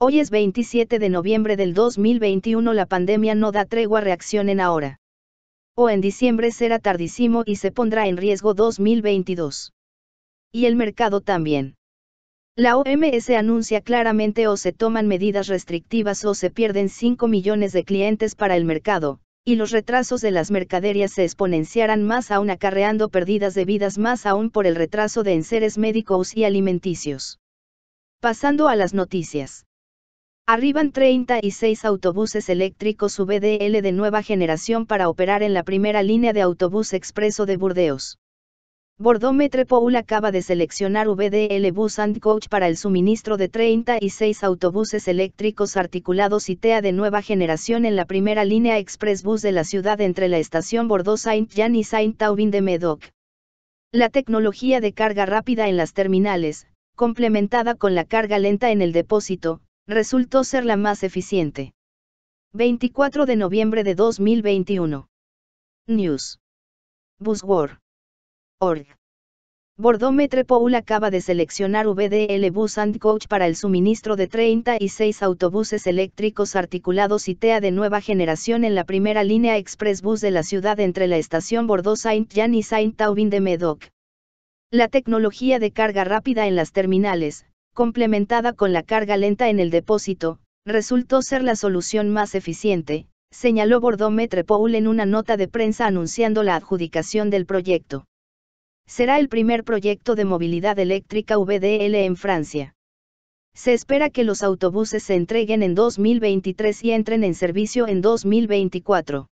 Hoy es 27 de noviembre del 2021 la pandemia no da tregua reaccionen ahora. O en diciembre será tardísimo y se pondrá en riesgo 2022. Y el mercado también. La OMS anuncia claramente o se toman medidas restrictivas o se pierden 5 millones de clientes para el mercado, y los retrasos de las mercaderías se exponenciarán más aún acarreando pérdidas de vidas más aún por el retraso de enseres médicos y alimenticios. Pasando a las noticias. Arriban 36 autobuses eléctricos VDL de nueva generación para operar en la primera línea de autobús expreso de Burdeos. Bordeaux Metropole acaba de seleccionar VDL Bus and Coach para el suministro de 36 autobuses eléctricos articulados ITEA de nueva generación en la primera línea express bus de la ciudad entre la estación Bordeaux Saint-Jean y Saint-Aubin de Médoc. La tecnología de carga rápida en las terminales, complementada con la carga lenta en el depósito, resultó ser la más eficiente. 24 de noviembre de 2021. News. buswor.org. Org. Bordometre acaba de seleccionar VDL Bus and Coach para el suministro de 36 autobuses eléctricos articulados y tea de nueva generación en la primera línea express bus de la ciudad entre la estación Bordeaux-Saint-Jean y Saint-Aubin de Medoc. La tecnología de carga rápida en las terminales, complementada con la carga lenta en el depósito, resultó ser la solución más eficiente, señaló Bordeaux Metrepoul en una nota de prensa anunciando la adjudicación del proyecto. Será el primer proyecto de movilidad eléctrica VDL en Francia. Se espera que los autobuses se entreguen en 2023 y entren en servicio en 2024.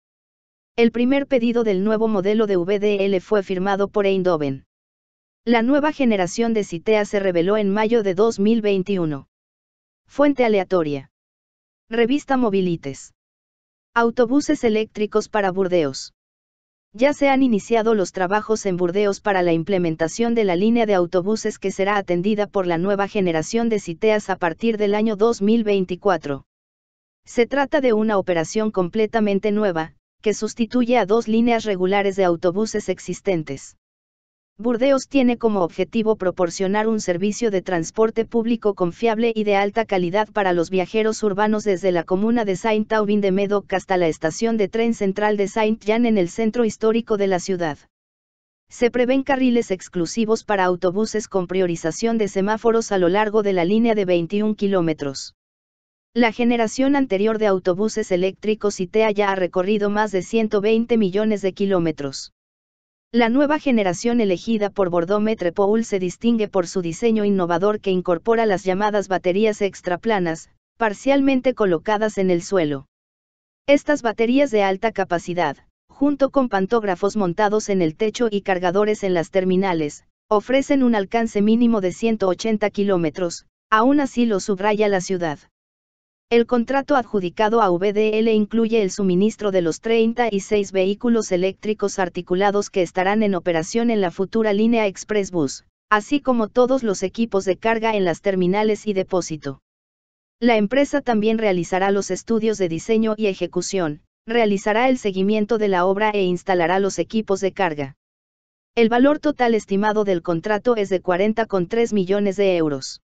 El primer pedido del nuevo modelo de VDL fue firmado por Eindhoven. La nueva generación de CITEA se reveló en mayo de 2021. Fuente aleatoria. Revista Mobilites. Autobuses eléctricos para Burdeos. Ya se han iniciado los trabajos en Burdeos para la implementación de la línea de autobuses que será atendida por la nueva generación de CITEAS a partir del año 2024. Se trata de una operación completamente nueva, que sustituye a dos líneas regulares de autobuses existentes. Burdeos tiene como objetivo proporcionar un servicio de transporte público confiable y de alta calidad para los viajeros urbanos desde la comuna de Saint-Aubin de médoc hasta la estación de tren central de Saint-Jean en el centro histórico de la ciudad. Se prevén carriles exclusivos para autobuses con priorización de semáforos a lo largo de la línea de 21 kilómetros. La generación anterior de autobuses eléctricos ITEA ya ha recorrido más de 120 millones de kilómetros. La nueva generación elegida por Bordeaux Poul se distingue por su diseño innovador que incorpora las llamadas baterías extraplanas, parcialmente colocadas en el suelo. Estas baterías de alta capacidad, junto con pantógrafos montados en el techo y cargadores en las terminales, ofrecen un alcance mínimo de 180 kilómetros, aún así lo subraya la ciudad. El contrato adjudicado a VDL incluye el suministro de los 36 vehículos eléctricos articulados que estarán en operación en la futura línea Express Bus, así como todos los equipos de carga en las terminales y depósito. La empresa también realizará los estudios de diseño y ejecución, realizará el seguimiento de la obra e instalará los equipos de carga. El valor total estimado del contrato es de 40,3 millones de euros.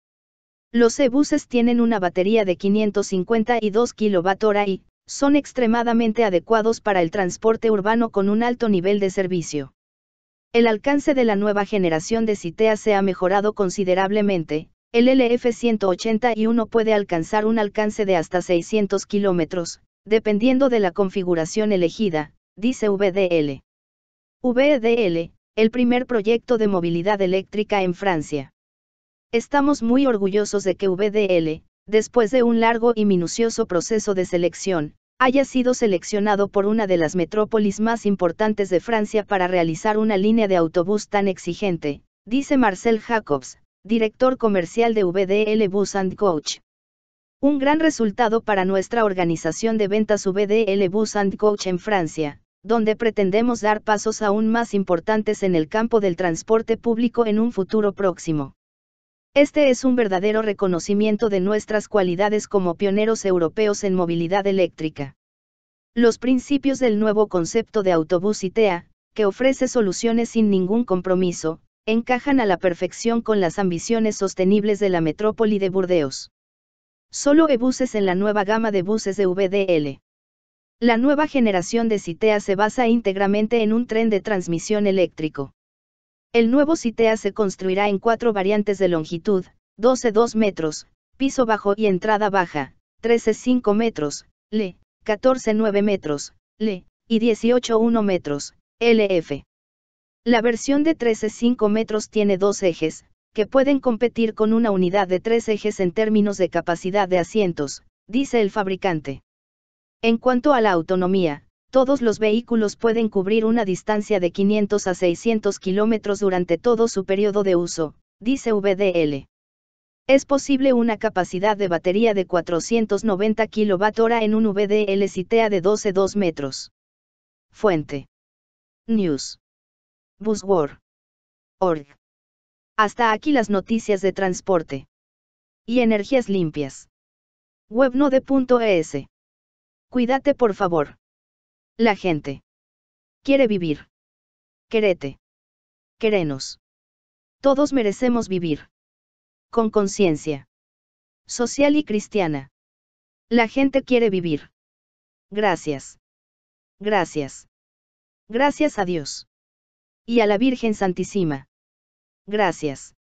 Los e-buses tienen una batería de 552 kWh y son extremadamente adecuados para el transporte urbano con un alto nivel de servicio. El alcance de la nueva generación de CITEA se ha mejorado considerablemente, el LF-181 puede alcanzar un alcance de hasta 600 kilómetros, dependiendo de la configuración elegida, dice VDL. VDL, el primer proyecto de movilidad eléctrica en Francia. Estamos muy orgullosos de que VDL, después de un largo y minucioso proceso de selección, haya sido seleccionado por una de las metrópolis más importantes de Francia para realizar una línea de autobús tan exigente, dice Marcel Jacobs, director comercial de VDL Bus ⁇ Coach. Un gran resultado para nuestra organización de ventas VDL Bus ⁇ Coach en Francia, donde pretendemos dar pasos aún más importantes en el campo del transporte público en un futuro próximo. Este es un verdadero reconocimiento de nuestras cualidades como pioneros europeos en movilidad eléctrica. Los principios del nuevo concepto de autobús ITEA, que ofrece soluciones sin ningún compromiso, encajan a la perfección con las ambiciones sostenibles de la metrópoli de Burdeos. Solo e-buses en la nueva gama de buses de VDL. La nueva generación de CITEA se basa íntegramente en un tren de transmisión eléctrico. El nuevo CITEA se construirá en cuatro variantes de longitud, 12,2 metros, piso bajo y entrada baja, 13,5 metros, LE, 14,9 metros, LE, y 18,1 metros, LF. La versión de 13,5 metros tiene dos ejes, que pueden competir con una unidad de tres ejes en términos de capacidad de asientos, dice el fabricante. En cuanto a la autonomía, todos los vehículos pueden cubrir una distancia de 500 a 600 kilómetros durante todo su periodo de uso, dice VDL. Es posible una capacidad de batería de 490 kWh en un VDL CITEA de 12,2 metros. Fuente. News. Busword. Hasta aquí las noticias de transporte. Y energías limpias. Webnode.es. Cuídate por favor. La gente. Quiere vivir. Querete. Querenos. Todos merecemos vivir. Con conciencia. Social y cristiana. La gente quiere vivir. Gracias. Gracias. Gracias a Dios. Y a la Virgen Santísima. Gracias.